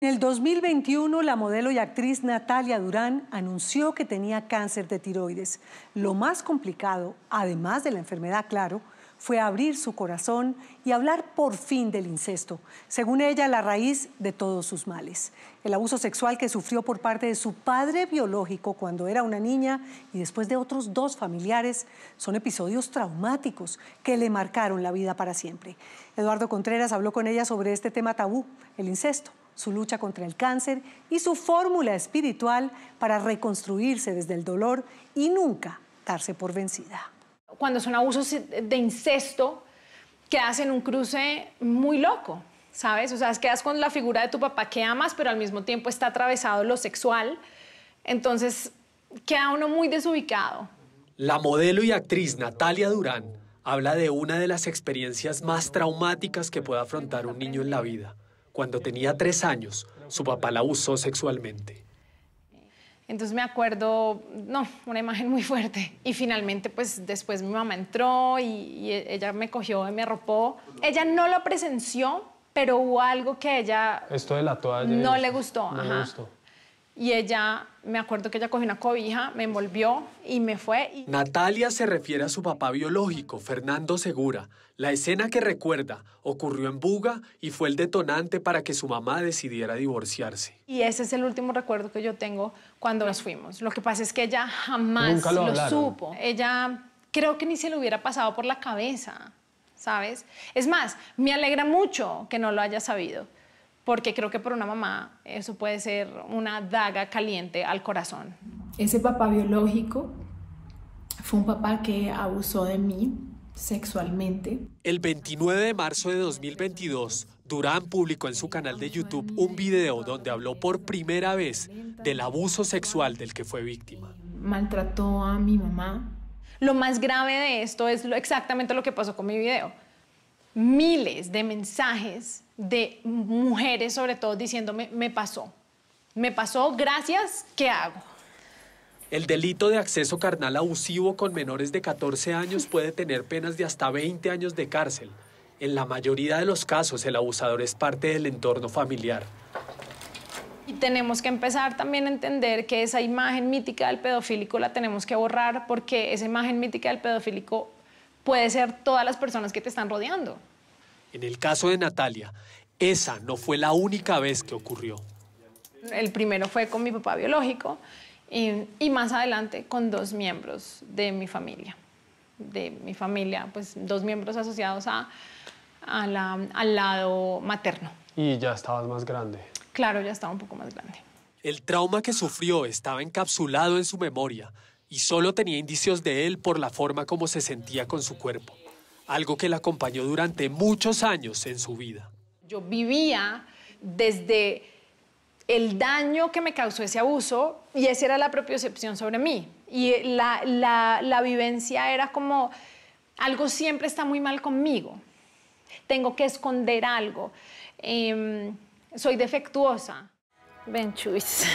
En el 2021, la modelo y actriz Natalia Durán anunció que tenía cáncer de tiroides. Lo más complicado, además de la enfermedad, claro, fue abrir su corazón y hablar por fin del incesto, según ella la raíz de todos sus males. El abuso sexual que sufrió por parte de su padre biológico cuando era una niña y después de otros dos familiares son episodios traumáticos que le marcaron la vida para siempre. Eduardo Contreras habló con ella sobre este tema tabú, el incesto su lucha contra el cáncer y su fórmula espiritual para reconstruirse desde el dolor y nunca darse por vencida. Cuando son abusos de incesto, quedas en un cruce muy loco, ¿sabes? O sea, quedas con la figura de tu papá que amas, pero al mismo tiempo está atravesado lo sexual. Entonces, queda uno muy desubicado. La modelo y actriz Natalia Durán habla de una de las experiencias más traumáticas que puede afrontar un niño en la vida cuando tenía tres años, su papá la usó sexualmente. Entonces me acuerdo, no, una imagen muy fuerte. Y finalmente, pues después mi mamá entró y, e, ella me cogió y me arropó. Ella no lo presenció, pero hubo algo que ella... Esto de la toalla. No le gustó. No Le gustó y ella, me acuerdo que ella cogió una cobija, me envolvió y me fue. Natalia se refiere a su papá biológico, Fernando Segura. La escena que recuerda ocurrió en Buga y fue el detonante para que su mamá decidiera divorciarse. Y ese es el último recuerdo que yo tengo cuando nos fuimos. Lo que pasa es que ella jamás lo, lo supo. Ella creo que ni se le hubiera pasado por la cabeza, ¿sabes? Es más, me alegra mucho que no lo haya sabido porque creo que para una mamá eso puede ser una daga caliente al corazón. Ese papá biológico fue un papá que abusó de mí sexualmente. El 29 de marzo de 2022, Durán publicó en su canal de YouTube un video donde habló por primera vez del abuso sexual del que fue víctima. Maltrató a mi mamá. Lo más grave de esto es exactamente lo que pasó con mi video miles de mensajes de mujeres, sobre todo, diciéndome, me pasó, me pasó, gracias, ¿qué hago? El delito de acceso carnal abusivo con menores de 14 años puede tener penas de hasta 20 años de cárcel. En la mayoría de los casos, el abusador es parte del entorno familiar. Y tenemos que empezar también a entender que esa imagen mítica del pedofílico la tenemos que borrar porque esa imagen mítica del pedofílico puede ser todas las personas que te están rodeando. En el caso de Natalia, esa no fue la única vez que ocurrió. El primero fue con mi papá biológico y, más adelante con dos miembros de mi familia. De mi familia, pues dos miembros asociados al lado materno. Y ya estabas más grande. Claro, ya estaba un poco más grande. El trauma que sufrió estaba encapsulado en su memoria y solo tenía indicios de él por la forma como se sentía con su cuerpo algo que la acompañó durante muchos años en su vida. Yo vivía desde el daño que me causó ese abuso y esa era la propiocepción sobre mí. Y la, vivencia era como, algo siempre está muy mal conmigo, tengo que esconder algo, em, soy defectuosa. Benchuis.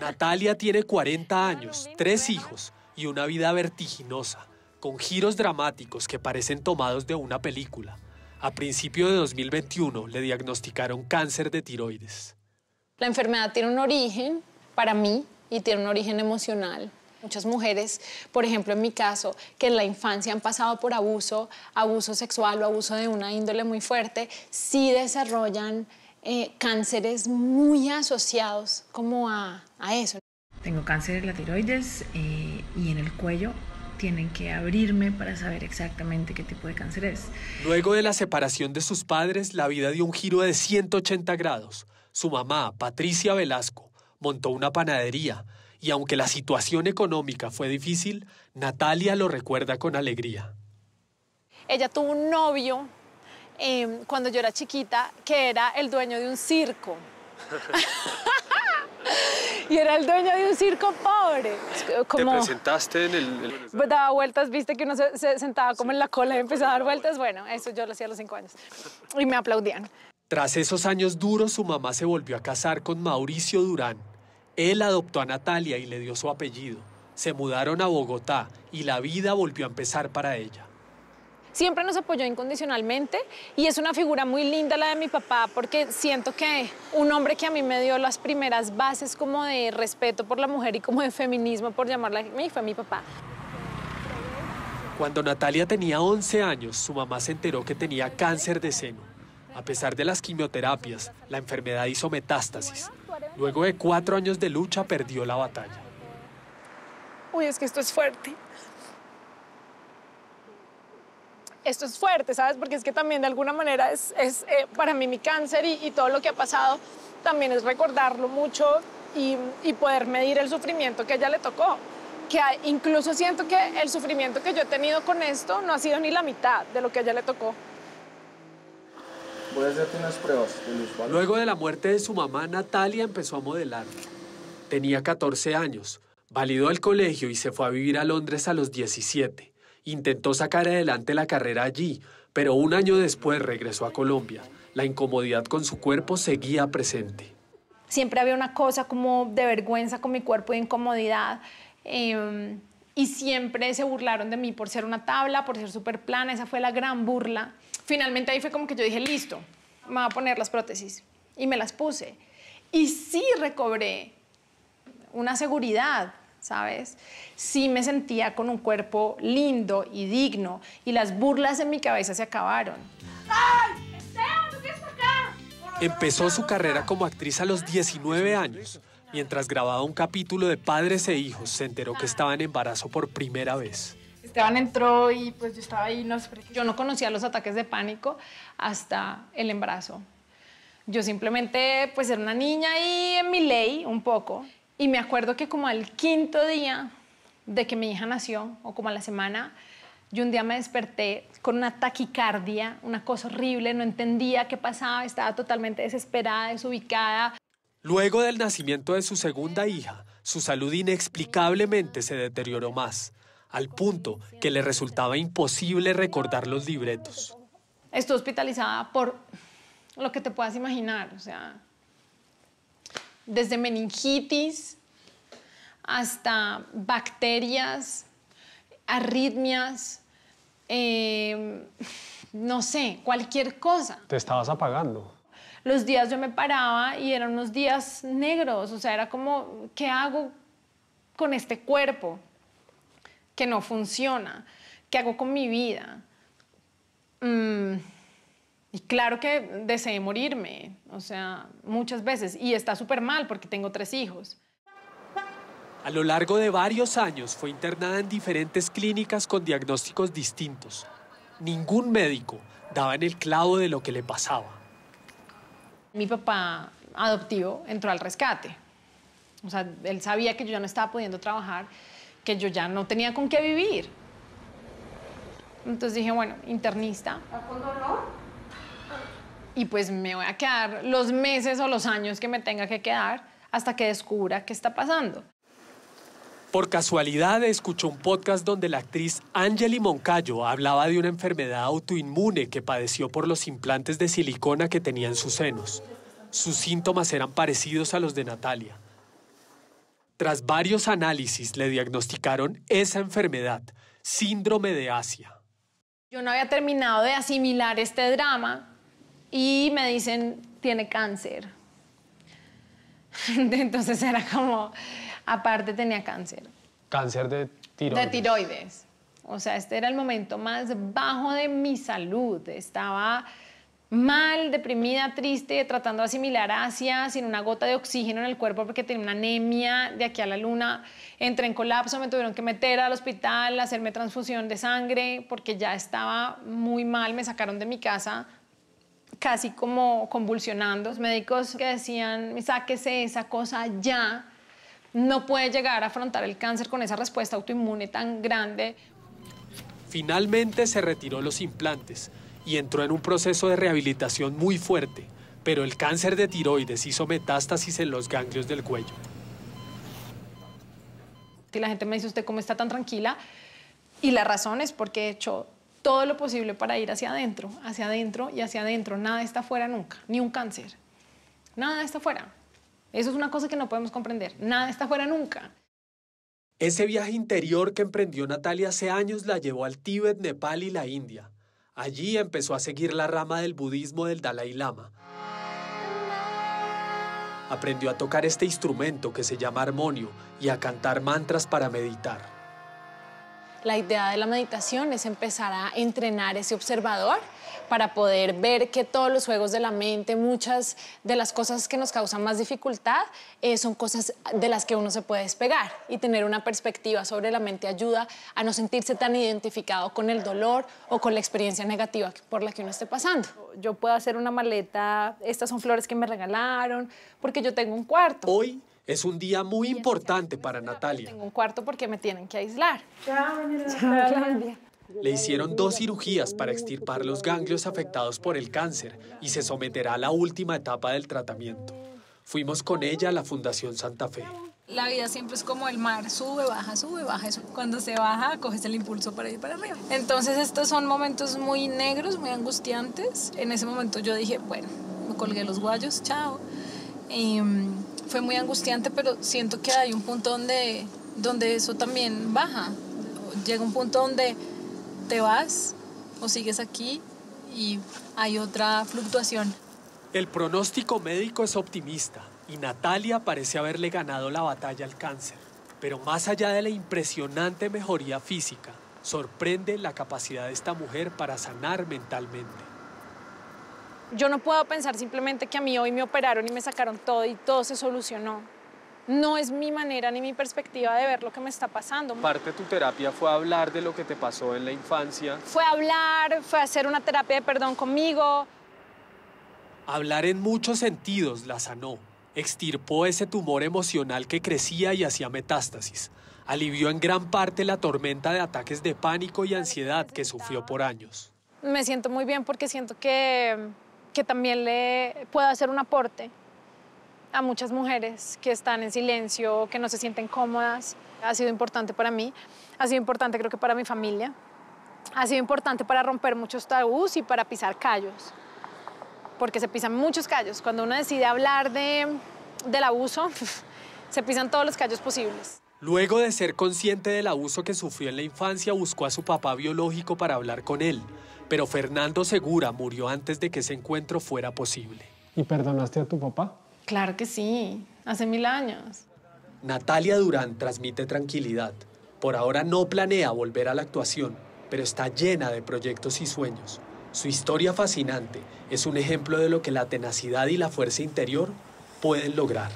Natalia tiene 40 años, tres hijos y una vida vertiginosa con giros dramáticos que parecen tomados de una película. A principio de 2021 le diagnosticaron cáncer de tiroides. La enfermedad tiene un origen para mí y tiene un origen emocional. Muchas mujeres, por ejemplo en mi caso, que en la infancia han pasado por abuso, abuso sexual o abuso de una índole muy fuerte, sí desarrollan eh, cánceres muy asociados como a, eso. Tengo cáncer de la tiroides eh, y en el cuello tienen que abrirme para saber exactamente qué tipo de cáncer es. Luego de la separación de sus padres, la vida dio un giro de 180 grados. Su mamá, Patricia Velasco, montó una panadería y aunque la situación económica fue difícil, Natalia lo recuerda con alegría. Ella tuvo un novio em, cuando yo era chiquita que era el dueño de un circo. y era el dueño de un circo pobre. ¿Te presentaste en el...? Pues daba vueltas, viste que uno se, se sentaba como en la cola y empezaba a dar vueltas. Bueno, eso yo lo hacía a los cinco años. Y me aplaudían. Tras esos años duros, su mamá se volvió a casar con Mauricio Durán. Él adoptó a Natalia y le dio su apellido. Se mudaron a Bogotá y la vida volvió a empezar para ella siempre nos apoyó incondicionalmente y es una figura muy linda la de mi papá porque siento que un hombre que a mí me dio las primeras bases como de respeto por la mujer y como de feminismo, por llamarla, fue mi papá. Cuando Natalia tenía 11 años, su mamá se enteró que tenía cáncer de seno. A pesar de las quimioterapias, la enfermedad hizo metástasis. Luego de cuatro años de lucha, perdió la batalla. Uy, es que esto es fuerte. esto es fuerte, ¿sabes? Porque es que también de alguna manera es, eh, para mí mi cáncer y, todo lo que ha pasado también es recordarlo mucho y, poder medir el sufrimiento que a ella le tocó. Que incluso siento que el sufrimiento que yo he tenido con esto no ha sido ni la mitad de lo que a ella le tocó. Voy a unas pruebas Luego de la muerte de su mamá, Natalia empezó a modelar. Tenía 14 años, validó el colegio y se fue a vivir a Londres a los 17. Intentó sacar adelante la carrera allí, pero un año después regresó a Colombia. La incomodidad con su cuerpo seguía presente. Siempre había una cosa como de vergüenza con mi cuerpo, de incomodidad. Em, y siempre se burlaron de mí por ser una tabla, por ser súper plana. Esa fue la gran burla. Finalmente ahí fue como que yo dije, listo, me voy a poner las prótesis. Y me las puse. Y sí recobré una seguridad, ¿sabes? Sí me sentía con un cuerpo lindo y digno y las burlas en mi cabeza se acabaron. ¡Ay! Esteban, acá? Empezó su carrera como actriz a los 19 años. Mientras grababa un capítulo de Padres e Hijos, se enteró que estaba en embarazo por primera vez. Esteban entró y pues yo estaba ahí, no sé Yo no conocía los ataques de pánico hasta el embarazo. Yo simplemente pues era una niña y en mi ley un poco. Y me acuerdo que como al quinto día de que mi hija nació, o como a la semana, yo un día me desperté con una taquicardia, una cosa horrible, no entendía qué pasaba, estaba totalmente desesperada, desubicada. Luego del nacimiento de su segunda hija, su salud inexplicablemente se deterioró más, al punto que le resultaba imposible recordar los libretos. Estuve hospitalizada por lo que te puedas imaginar, o sea, desde meningitis hasta bacterias, arritmias, em, no sé, cualquier cosa. Te estabas apagando. Los días yo me paraba y eran unos días negros, o sea, era como, ¿qué hago con este cuerpo que no funciona? ¿Qué hago con mi vida? Mm, y claro que deseé morirme, o sea, muchas veces. Y está súper mal porque tengo tres hijos. A lo largo de varios años fue internada en diferentes clínicas con diagnósticos distintos. Ningún médico daba en el clavo de lo que le pasaba. Mi papá adoptivo entró al rescate. O sea, él sabía que yo ya no estaba pudiendo trabajar, que yo ya no tenía con qué vivir. Entonces dije, bueno, internista. cuándo dolor? y pues me voy a quedar los meses o los años que me tenga que quedar hasta que descubra qué está pasando. Por casualidad escuchó un podcast donde la actriz Angeli Moncayo hablaba de una enfermedad autoinmune que padeció por los implantes de silicona que tenía en sus senos. Sus síntomas eran parecidos a los de Natalia. Tras varios análisis le diagnosticaron esa enfermedad, síndrome de Asia. Yo no había terminado de asimilar este drama y me dicen, tiene cáncer. Entonces era como, aparte tenía cáncer. Cáncer de tiroides. De tiroides. O sea, este era el momento más bajo de mi salud. Estaba mal, deprimida, triste, tratando de asimilar Asia, sin una gota de oxígeno en el cuerpo porque tenía una anemia de aquí a la luna. Entré en colapso, me tuvieron que meter al hospital, hacerme transfusión de sangre porque ya estaba muy mal. Me sacaron de mi casa casi como convulsionando. médicos que decían, sáquese esa cosa ya, no puede llegar a afrontar el cáncer con esa respuesta autoinmune tan grande. Finalmente se retiró los implantes y entró en un proceso de rehabilitación muy fuerte, pero el cáncer de tiroides hizo metástasis en los ganglios del cuello. Y la gente me dice, ¿usted cómo está tan tranquila? Y la razón es porque he hecho todo lo posible para ir hacia adentro, hacia adentro y hacia adentro. Nada está fuera nunca, ni un cáncer. Nada está fuera. Eso es una cosa que no podemos comprender. Nada está fuera nunca. Ese viaje interior que emprendió Natalia hace años la llevó al Tíbet, Nepal y la India. Allí empezó a seguir la rama del budismo del Dalai Lama. Aprendió a tocar este instrumento que se llama armonio y a cantar mantras para meditar. La idea de la meditación es empezar a entrenar ese observador para poder ver que todos los juegos de la mente, muchas de las cosas que nos causan más dificultad, eh, son cosas de las que uno se puede despegar y tener una perspectiva sobre la mente ayuda a no sentirse tan identificado con el dolor o con la experiencia negativa por la que uno esté pasando. Yo puedo hacer una maleta, estas son flores que me regalaron, porque yo tengo un cuarto. Hoy es un día muy importante para Natalia. Tengo un cuarto porque me tienen que aislar. Le hicieron dos cirugías para extirpar los ganglios afectados por el cáncer y se someterá a la última etapa del tratamiento. Fuimos con ella a la Fundación Santa Fe. La vida siempre es como el mar, sube, baja, sube, baja. Cuando se baja, coges el impulso para ir para arriba. Entonces estos son momentos muy negros, muy angustiantes. En ese momento yo dije, bueno, me colgué los guayos, chao. Em, fue muy angustiante, pero siento que hay un punto donde, donde eso también baja. Llega un punto donde te vas o sigues aquí y hay otra fluctuación. El pronóstico médico es optimista y Natalia parece haberle ganado la batalla al cáncer. Pero más allá de la impresionante mejoría física, sorprende la capacidad de esta mujer para sanar mentalmente. Yo no puedo pensar simplemente que a mí hoy me operaron y me sacaron todo y todo se solucionó. No es mi manera ni mi perspectiva de ver lo que me está pasando. Parte de tu terapia fue hablar de lo que te pasó en la infancia. Fue hablar, fue hacer una terapia de perdón conmigo. Hablar en muchos sentidos la sanó. Extirpó ese tumor emocional que crecía y hacía metástasis. Alivió en gran parte la tormenta de ataques de pánico y ansiedad que sufrió por años. Me siento muy bien porque siento que que también le pueda hacer un aporte a muchas mujeres que están en silencio, que no se sienten cómodas. Ha sido importante para mí, ha sido importante creo que para mi familia, ha sido importante para romper muchos tabús y para pisar callos, porque se pisan muchos callos. Cuando uno decide hablar del abuso, se pisan todos los callos posibles. Luego de ser consciente del abuso que sufrió en la infancia, buscó a su papá biológico para hablar con él pero Fernando Segura murió antes de que ese encuentro fuera posible. ¿Y perdonaste a tu papá? Claro que sí, hace mil años. Natalia Durán transmite tranquilidad. Por ahora no planea volver a la actuación, pero está llena de proyectos y sueños. Su historia fascinante es un ejemplo de lo que la tenacidad y la fuerza interior pueden lograr.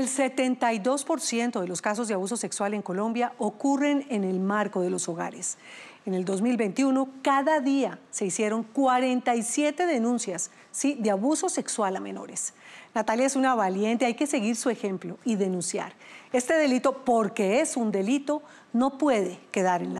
El 72% de los casos de abuso sexual en Colombia ocurren en el marco de los hogares. En el 2021, cada día se hicieron 47 denuncias ¿sí? de abuso sexual a menores. Natalia es una valiente, hay que seguir su ejemplo y denunciar. Este delito, porque es un delito, no puede quedar en la...